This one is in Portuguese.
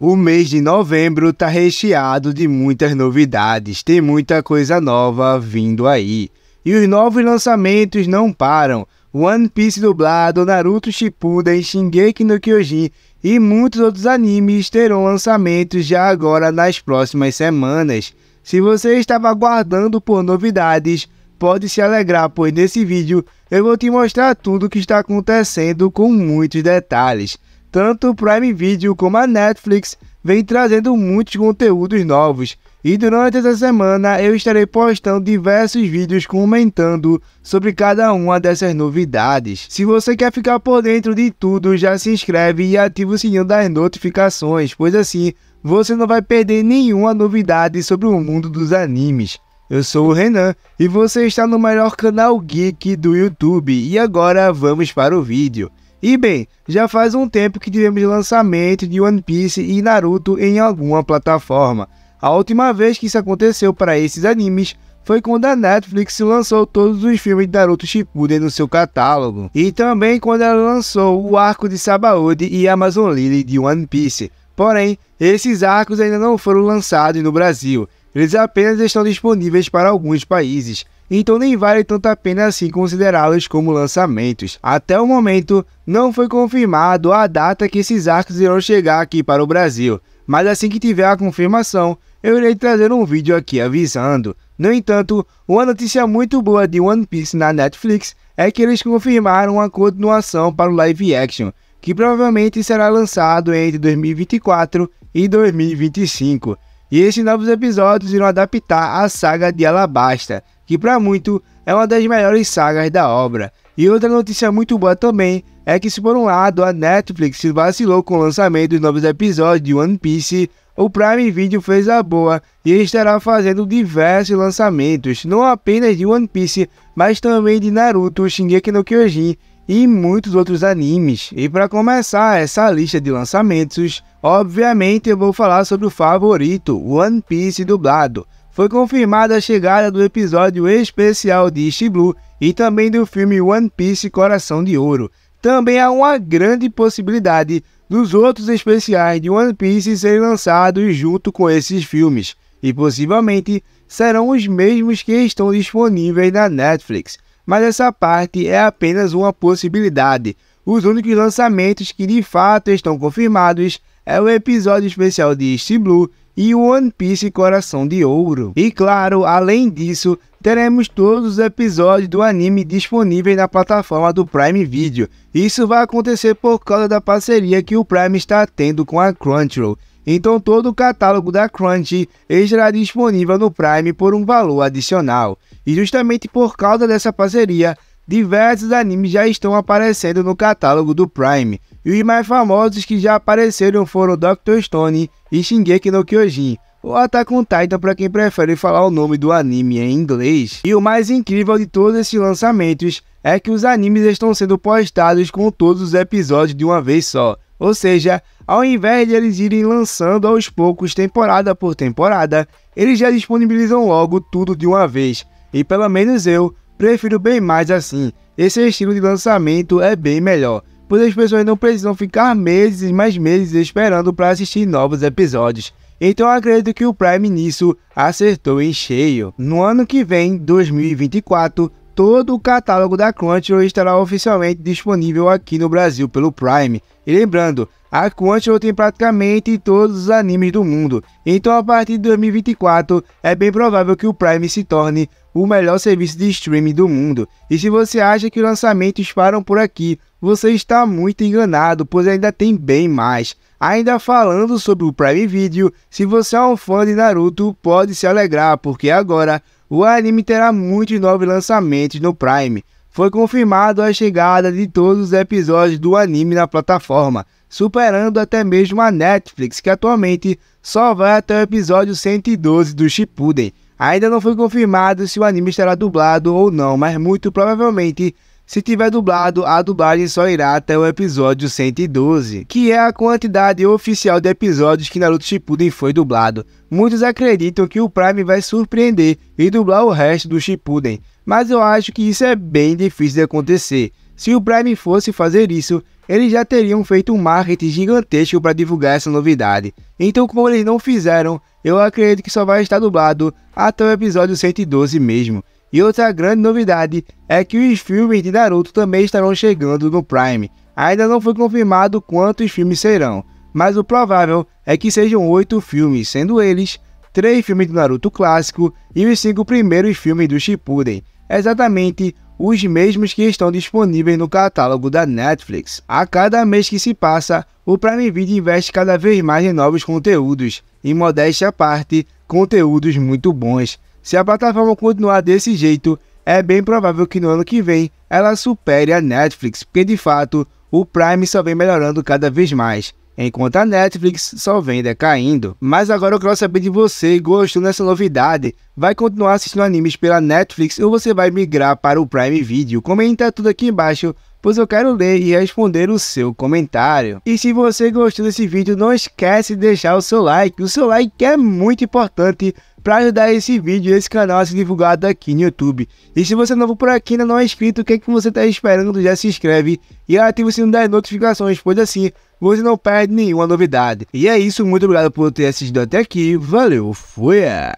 O mês de novembro tá recheado de muitas novidades, tem muita coisa nova vindo aí. E os novos lançamentos não param. One Piece dublado, Naruto Shippuden, Shingeki no Kyojin e muitos outros animes terão lançamentos já agora nas próximas semanas. Se você estava aguardando por novidades, pode se alegrar, pois nesse vídeo eu vou te mostrar tudo o que está acontecendo com muitos detalhes tanto o Prime Video como a Netflix vem trazendo muitos conteúdos novos. E durante essa semana eu estarei postando diversos vídeos comentando sobre cada uma dessas novidades. Se você quer ficar por dentro de tudo, já se inscreve e ativa o sininho das notificações, pois assim você não vai perder nenhuma novidade sobre o mundo dos animes. Eu sou o Renan e você está no melhor canal geek do YouTube. E agora vamos para o vídeo. E bem, já faz um tempo que tivemos lançamento de One Piece e Naruto em alguma plataforma. A última vez que isso aconteceu para esses animes foi quando a Netflix lançou todos os filmes de Naruto Shippuden no seu catálogo, e também quando ela lançou o arco de Sabaody e Amazon Lily de One Piece. Porém, esses arcos ainda não foram lançados no Brasil, eles apenas estão disponíveis para alguns países então nem vale tanto a pena assim considerá-los como lançamentos. Até o momento, não foi confirmado a data que esses arcos irão chegar aqui para o Brasil, mas assim que tiver a confirmação, eu irei trazer um vídeo aqui avisando. No entanto, uma notícia muito boa de One Piece na Netflix é que eles confirmaram a continuação para o live action, que provavelmente será lançado entre 2024 e 2025. E esses novos episódios irão adaptar a saga de Alabasta, que para muito é uma das melhores sagas da obra. E outra notícia muito boa também é que se por um lado a Netflix vacilou com o lançamento dos novos episódios de One Piece, o Prime Video fez a boa e estará fazendo diversos lançamentos, não apenas de One Piece, mas também de Naruto, Shingeki no Kyojin e muitos outros animes. E para começar essa lista de lançamentos, obviamente eu vou falar sobre o favorito, One Piece dublado foi confirmada a chegada do episódio especial de East Blue e também do filme One Piece Coração de Ouro. Também há uma grande possibilidade dos outros especiais de One Piece serem lançados junto com esses filmes, e possivelmente serão os mesmos que estão disponíveis na Netflix. Mas essa parte é apenas uma possibilidade. Os únicos lançamentos que de fato estão confirmados é o episódio especial de Steam Blue e One Piece Coração de Ouro. E claro, além disso, teremos todos os episódios do anime disponíveis na plataforma do Prime Video. Isso vai acontecer por causa da parceria que o Prime está tendo com a Crunchyroll. Então todo o catálogo da Crunchy estará disponível no Prime por um valor adicional. E justamente por causa dessa parceria, Diversos animes já estão aparecendo no catálogo do Prime, e os mais famosos que já apareceram foram Doctor Stone e Shingeki no Kyojin, ou Attack on Titan para quem prefere falar o nome do anime em inglês. E o mais incrível de todos esses lançamentos é que os animes estão sendo postados com todos os episódios de uma vez só, ou seja, ao invés de eles irem lançando aos poucos temporada por temporada, eles já disponibilizam logo tudo de uma vez. E pelo menos eu Prefiro bem mais assim. Esse estilo de lançamento é bem melhor, pois as pessoas não precisam ficar meses e mais meses esperando para assistir novos episódios. Então acredito que o Prime nisso acertou em cheio. No ano que vem, 2024, todo o catálogo da Crunchyroll estará oficialmente disponível aqui no Brasil pelo Prime. E lembrando, a Crunchyroll tem praticamente todos os animes do mundo, então a partir de 2024 é bem provável que o Prime se torne o melhor serviço de streaming do mundo. E se você acha que lançamentos param por aqui, você está muito enganado, pois ainda tem bem mais. Ainda falando sobre o Prime Video, se você é um fã de Naruto, pode se alegrar, porque agora o anime terá muitos novos lançamentos no Prime. Foi confirmado a chegada de todos os episódios do anime na plataforma, superando até mesmo a Netflix, que atualmente só vai até o episódio 112 do Shippuden. Ainda não foi confirmado se o anime estará dublado ou não, mas muito provavelmente se tiver dublado, a dublagem só irá até o episódio 112, que é a quantidade oficial de episódios que Naruto Shippuden foi dublado. Muitos acreditam que o Prime vai surpreender e dublar o resto do Shippuden, mas eu acho que isso é bem difícil de acontecer. Se o Prime fosse fazer isso, eles já teriam feito um marketing gigantesco para divulgar essa novidade. Então, como eles não fizeram, eu acredito que só vai estar dublado até o episódio 112 mesmo. E outra grande novidade é que os filmes de Naruto também estarão chegando no Prime. Ainda não foi confirmado quantos filmes serão, mas o provável é que sejam oito filmes, sendo eles três filmes do Naruto clássico e os cinco primeiros filmes do Shippuden, exatamente os mesmos que estão disponíveis no catálogo da Netflix. A cada mês que se passa, o Prime Video investe cada vez mais em novos conteúdos e, modéstia à parte, conteúdos muito bons. Se a plataforma continuar desse jeito, é bem provável que no ano que vem ela supere a Netflix, porque de fato o Prime só vem melhorando cada vez mais, enquanto a Netflix só vem decaindo. Mas agora eu quero saber de você, gostou dessa novidade? Vai continuar assistindo animes pela Netflix ou você vai migrar para o Prime Video? Comenta tudo aqui embaixo pois eu quero ler e responder o seu comentário. E se você gostou desse vídeo, não esquece de deixar o seu like. O seu like é muito importante para ajudar esse vídeo e esse canal a ser divulgado aqui no YouTube. E se você é novo por aqui ainda não é inscrito, o que, é que você está esperando? Já se inscreve e ativa o sino das notificações, pois assim você não perde nenhuma novidade. E é isso, muito obrigado por ter assistido até aqui, valeu, fui! É.